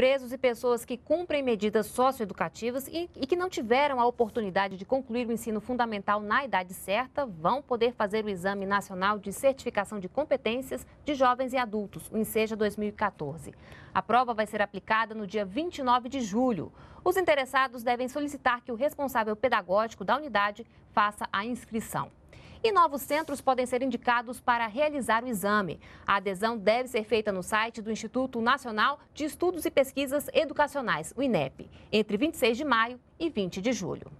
presos e pessoas que cumprem medidas socioeducativas e, e, que não tiveram a oportunidade de concluir o ensino fundamental na idade certa vão poder fazer o Exame Nacional de Certificação de Competências de Jovens e Adultos, o INSEJA 2014. A prova vai ser aplicada no dia 29 de julho. Os interessados devem solicitar que o responsável pedagógico da unidade faça a inscrição e novos centros podem ser indicados para realizar o exame. A adesão deve ser feita no site do Instituto Nacional de Estudos e Pesquisas Educacionais, o INEP, entre 26 de maio e 20 de julho.